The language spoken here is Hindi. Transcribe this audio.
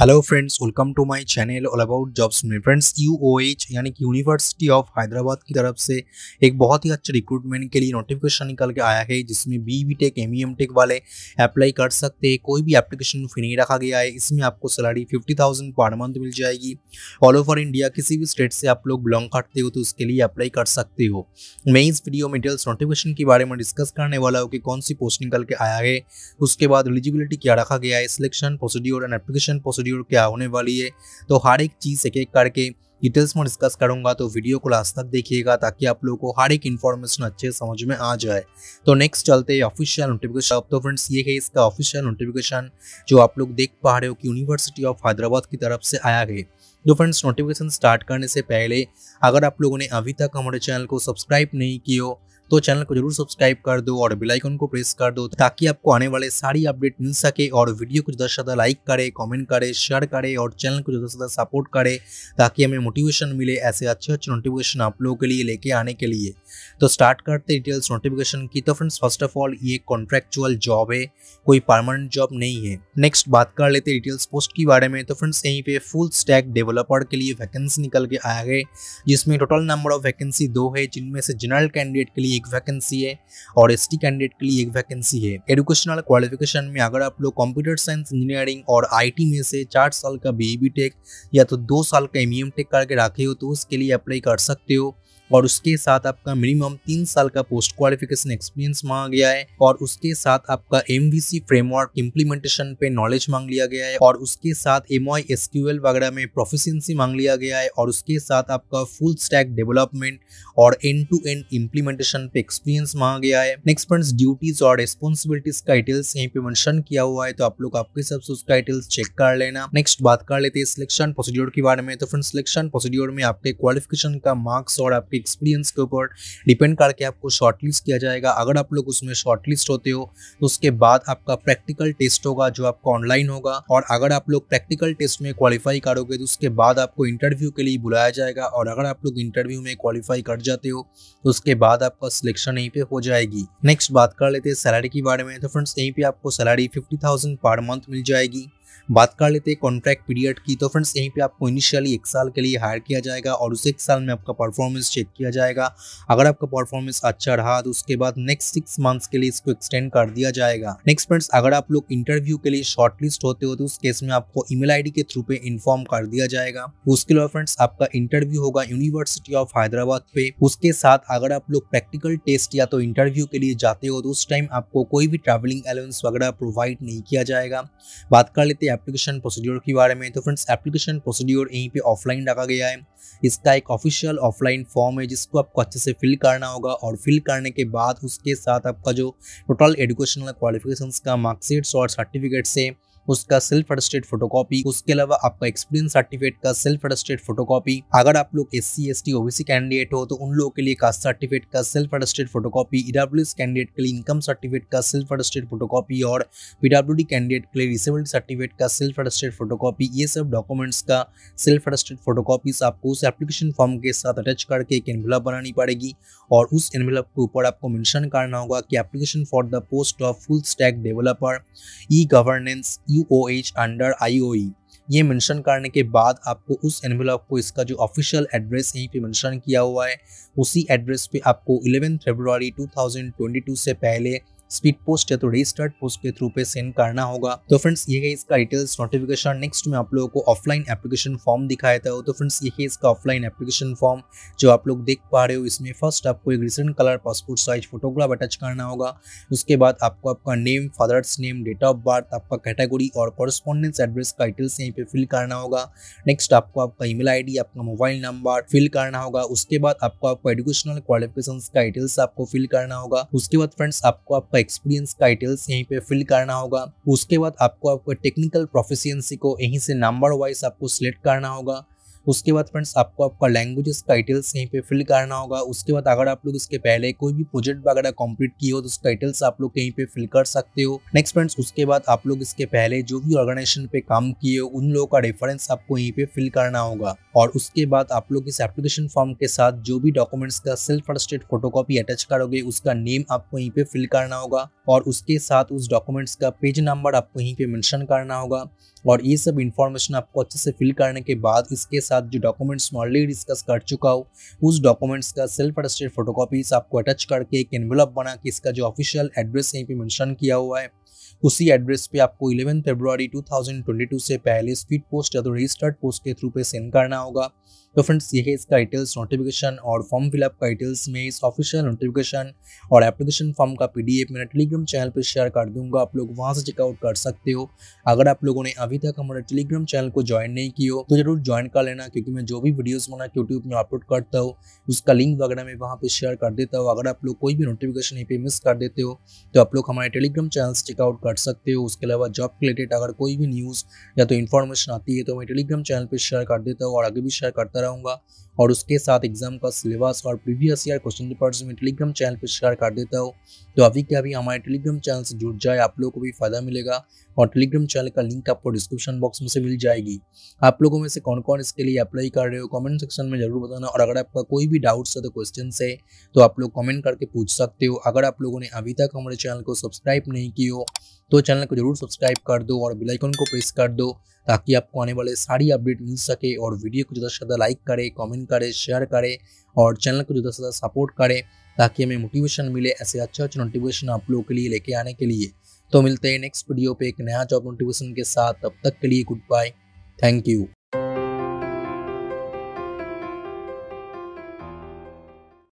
hello friends welcome to my channel all about jobs में फ्रेंड्स यू यानी कि यूनिवर्सिटी ऑफ हैदराबाद की तरफ से एक बहुत ही अच्छे रिक्रूटमेंट के लिए नोटिफिकेशन निकल के आया है जिसमें B B tech M M tech वाले अप्लाई कर सकते हैं कोई भी एप्लीकेशन फ्री नहीं रखा गया है इसमें आपको salary fifty thousand per month मिल जाएगी ऑल ओवर इंडिया किसी भी स्टेट से आप लोग बिलोंग करते हो तो उसके लिए अप्लाई कर सकते हो मैं इस वीडियो में डिटेल्स नोटिफिकेशन के बारे में डिस्कस करने वाला हूँ कि कौन सी पोस्ट निकल के आया है उसके बाद एलिजिबिलिटी क्या रखा गया है selection procedure and application proceed रही क्या होने वाली है तो हर एक चीज़ एक एक करके डिटेल्स में डिस्कस करूंगा तो वीडियो को लास्ट तक देखिएगा ताकि आप लोगों को हर एक इन्फॉर्मेशन अच्छे समझ में आ जाए तो नेक्स्ट चलते हैं ऑफिशियल नोटिफिकेशन अब तो फ्रेंड्स ये है इसका ऑफिशियल नोटिफिकेशन जो आप लोग देख पा रहे हो कि यूनिवर्सिटी ऑफ हैदराबाद की तरफ से आया है तो फ्रेंड्स नोटिफिकेशन स्टार्ट करने से पहले अगर आप लोगों ने अभी तक हमारे चैनल को सब्सक्राइब नहीं किया तो चैनल को जरूर सब्सक्राइब कर दो और बेलाइकन को प्रेस कर दो ताकि आपको आने वाले सारी अपडेट मिल सके और वीडियो को ज़्यादा से ज़्यादा लाइक करे कॉमेंट करे शेयर करे और चैनल को ज़्यादा से ज़्यादा सपोर्ट करे ताकि हमें मोटिवेशन मिले ऐसे अच्छे अच्छे नोटिफिकेशन आप लोगों के लिए लेके आने के लिए तो स्टार्ट करते डिटेल्स नोटिफिकेशन की तो फ्रेंड्स फर्स्ट ऑफ ऑल ये कॉन्ट्रेक्चुअल जॉब है कोई परमानेंट जॉब नहीं है नेक्स्ट बात कर लेते डिटेल्स पोस्ट के बारे में तो फ्रेंड्स यहीं पे फुल स्टैक डेवलपर के लिए वैकेंसी निकल के आया है जिसमें टोटल नंबर ऑफ वैकेंसी दो है जिनमें से जनरल कैंडिडेट के लिए एक वैकेंसी है और एस कैंडिडेट के लिए एक वैकेंसी है एजुकेशनल क्वालिफिकेशन में अगर आप लोग कंप्यूटर साइंस इंजीनियरिंग और आई में से चार साल का बी टेक e या तो दो साल का एम टेक e करके रखे हो तो उसके लिए अप्लाई कर सकते हो और उसके साथ आपका मिनिमम तीन साल का पोस्ट क्वालिफिकेशन एक्सपीरियंस मांगा गया है और उसके साथ आपका एम फ्रेमवर्क इम्प्लीमेंटेशन पे नॉलेज मांग लिया गया है और उसके साथ एम आई वगैरह में प्रोफिशियंसी मांग लिया गया है और उसके साथ आपका फुल स्टैक डेवलपमेंट और एंड टू एंड इम्प्लीमेंटेशन पे एक्सपीरियंस मांगा गया है नेक्स्ट फ्रेंड्स ड्यूटीज और रेस्पॉन्सिबिलिटीज का डिटेल्स यहीं पे मेंशन किया हुआ है तो आप लोग आपके हिसाब से उसका डिटेल्स चेक कर लेना नेक्स्ट बात कर लेते हैं सिलेक्शन प्रोसीड्योर के बारे में तो फ्रेंड सिलेक्शन प्रोसीड्योर में आपके क्वालिफिकेशन का मार्क्स और आपके आपके एक्सपीरियंस के ऊपर डिपेंड करके आपको शॉर्टलिस्ट किया जाएगा अगर आप लोग उसमें शॉर्टलिस्ट होते हो तो उसके बाद आपका प्रैक्टिकल टेस्ट होगा जो आपका ऑनलाइन होगा और अगर आप लोग प्रैक्टिकल टेस्ट में क्वालिफाई करोगे तो उसके बाद आपको इंटरव्यू के लिए बुलाया जाएगा और अगर आप लोग इंटरव्यू में क्वालिफाई कर जाते हो तो उसके बाद आपका सिलेक्शन यहीं पे हो जाएगी नेक्स्ट बात कर लेते हैं सैलरी के बारे में तो फ्रेंड्स यहीं पे आपको salary fifty thousand per month मिल जाएगी बात कर लेते हैं कॉन्ट्रैक्ट पीरियड की तो फ्रेंड्स यहीं पे आपको इनिशियली एक साल के लिए हायर किया जाएगा और उस एक साल में आपका परफॉर्मेंस चेक किया जाएगा अगर आपका परफॉर्मेंस अच्छा रहा तो उसके बाद नेक्स्ट सिक्स मंथ्स के लिए इसको एक्सटेंड कर दिया जाएगा नेक्स्ट फ्रेंड्स अगर आप लोग इंटरव्यू के लिए शॉर्टलिस्ट होते हो तो उस केस में आपको ईमेल आईडी के थ्रू पे इन्फॉर्म कर दिया जाएगा उसके अलावा फ्रेंड्स आपका इंटरव्यू होगा यूनिवर्सिटी ऑफ हैदराबाद पे उसके साथ अगर आप लोग प्रैक्टिकल टेस्ट या तो इंटरव्यू के लिए जाते हो तो उस टाइम आपको कोई भी ट्रैवलिंग अलाउंस वगैरह प्रोवाइड नहीं किया जाएगा बात कर लेते आते एप्लीकेशन प्रोसीड्योर के बारे में तो फ्रेंड्स एप्लीकेशन प्रोसीड्योर यहीं पे ऑफलाइन रखा गया है इसका एक ऑफिशियल ऑफलाइन फॉर्म है जिसको आपको अच्छे से फिल करना होगा और फिल करने के बाद उसके साथ आपका जो टोटल एजुकेशनल क्वालिफिकेशन का मार्क्सिट्स और सर्टिफिकेट्स है उसका सेल्फ अटेस्टेड फोटोकॉपी उसके अलावा आपका एक्सपीरियंस सर्टिफिकेट का सेल्फ अटेस्टेड फोटोकॉपी अगर आप लोग S C S T OBC candidate हो तो उन लोगों के लिए कास्ट सर्टिफिकेट का self attested photocopy EW candidate के लिए इनकम सर्टिफिकेट का सेल्फ अडस्टेड फोटोकॉपी और पीडब्ल्यू कैंडिडेट के लिए डिसेबिलिटी सर्टिफिकेट का सेल्फ अटेस्टेड फोटोकॉपी ये सब डॉक्यूमेंट्स का सेल्फ अटेस्टेड फोटोकॉपीज आपको उस एप्लीकेशन फॉर्म के साथ अटैच करके एक एनवेलप बनानी पड़ेगी और उस एनवेलप के ऊपर आपको मेंशन करना होगा कि application for the post of full stack developer E governance E U O H under I O E ये मेंशन करने के बाद आपको उस एनवेलॉप को इसका जो ऑफिशियल एड्रेस यहीं पे मेंशन किया हुआ है उसी एड्रेस पे आपको 11 फरवरी 2022 से पहले स्पीड पोस्ट या तो रीस्टार्ट पोस्ट के थ्रू पे सेंड करना होगा तो फ्रेंड्स ये है इसका डिटेल्स नोटिफिकेशन नेक्स्ट में आप लोगों को ऑफलाइन एप्लीकेशन फॉर्म दिखाया था तो फ्रेंड्स ये है इसका ऑफलाइन एप्लीकेशन फॉर्म जो आप लोग देख पा रहे हो इसमें फर्स्ट आपको एक recent colour passport size photograph attach करना होगा उसके बाद आपको आपका name father's name date of birth आपका कैटेगरी और कॉरेस्पॉन्डेंस एड्रेस का डिटेल्स यहीं पर फिल करना होगा नेक्स्ट आपको आपका ईमेल आईडी आपका मोबाइल नंबर फिल करना होगा उसके बाद आपको आपका एडुकेशनल क्वालिफिकेशन का डिटेल्स आपको फिल करना होगा उसके बाद फ्रेंड्स आपको आपका आपका एक्सपीरियंस का डिटेल्स यहीं पे फिल करना होगा उसके बाद आपको आपका टेक्निकल प्रोफिशियंसी को यहीं से नंबर वाइज आपको सिलेक्ट करना होगा उसके बाद फ्रेंड्स आपको आपका लैंग्वेज टाइटल्स यहीं पे फिल करना होगा उसके बाद अगर आप लोग इसके पहले कोई भी प्रोजेक्ट वगैरह कंप्लीट किए हो तो उसका टाइटल्स आप लोग कहीं पे फिल कर सकते हो नेक्स्ट फ्रेंड्स उसके बाद आप लोग इसके पहले जो भी ऑर्गेनाइजेशन पे काम किए हो उन लोगों का रेफरेंस आपको यहीं पे फिल करना होगा और उसके बाद आप लोग इस एप्लीकेशन फॉर्म के साथ जो भी डॉक्यूमेंट्स का सेल्फ अटेस्टेड कॉपी अटैच करोगे उसका नेम आपको यहीं पे फिल करना होगा और उसके साथ उस डॉक्यूमेंट्स का पेज नंबर आपको यहीं पे मेंशन करना होगा और ये सब इन्फॉर्मेशन आपको अच्छे से फिल करने के बाद इसके साथ साथ जो डॉक्यूमेंट्स मैं ऑलरेडी डिस्कस कर चुका हूँ उस डॉक्यूमेंट्स का सेल्फ अटेस्टेड फोटोकॉपीज आपको अटैच करके एक एनवलप बना के इसका जो ऑफिशियल एड्रेस यहीं पर मैंशन किया हुआ है उसी एड्रेस पे आपको इलेवन फेब्रुआरी 2022 से पहले स्पीड पोस्ट या तो रजिस्टर्ड पोस्ट के थ्रू पे सेंड करना होगा तो फ्रेंड्स ये है इसका डिटेल्स नोटिफिकेशन और फॉर्म फिलअप का डिटेल्स में इस ऑफिशियल नोटिफिकेशन और एप्लीकेशन फॉर्म का पीडीएफ मेरा टेलीग्राम चैनल पर शेयर कर दूंगा आप लोग वहाँ से चेकआउट कर सकते हो अगर आप लोगों ने अभी तक हमारे टेलीग्राम चैनल को ज्वाइन नहीं किया हो तो जरूर ज्वाइन कर लेना क्योंकि मैं जो भी वीडियोज बना यूट्यूब में अपलोड करता हूँ उसका लिंक वगैरह मैं वहाँ पर शेयर कर देता हूँ अगर आप लोग कोई भी नोटिफिकेशन यहीं पर मिस कर देते हो तो आप लोग हमारे टेलीग्राम चैनल से चेकआउट कर सकते हो उसके अलावा जॉब रिलेटेड अगर कोई भी न्यूज़ या तो इन्फॉर्मेशन आती है तो मैं टेलीग्राम चैनल पर शेयर कर देता हूँ और आगे भी शेयर करता रहूँगा और उसके साथ एग्जाम का सिलेबस और प्रीवियस ईयर क्वेश्चन पेपर्स में टेलीग्राम चैनल पर शेयर कर देता हूँ तो अभी क्या अभी हमारे टेलीग्राम चैनल से जुड़ जाए आप लोगों को भी फायदा मिलेगा और टेलीग्राम चैनल का लिंक आपको डिस्क्रिप्शन बॉक्स में से मिल जाएगी आप लोगों में से कौन कौन इसके लिए अप्लाई कर रहे हो कमेंट सेक्शन में जरूर बताना और अगर आपका कोई भी डाउट्स है तो क्वेश्चन है तो आप लोग कमेंट करके पूछ सकते हो अगर आप लोगों ने अभी तक हमारे चैनल को सब्सक्राइब नहीं किया हो तो चैनल को जरूर सब्सक्राइब कर दो और बेल आइकन को प्रेस कर दो ताकि आपको आने वाले सारी अपडेट मिल सके और वीडियो को ज़्यादा से ज़्यादा लाइक करें कमेंट करें शेयर करें और चैनल को ज़्यादा से ज़्यादा सपोर्ट करें ताकि हमें मोटिवेशन मिले ऐसे अच्छे अच्छे नोटिफिकेशन आप लोगों के लिए लेके आने के लिए तो मिलते हैं नेक्स्ट वीडियो पर एक नया जॉब नोटिफिकेशन के साथ तब तक के लिए गुड बाय थैंक यू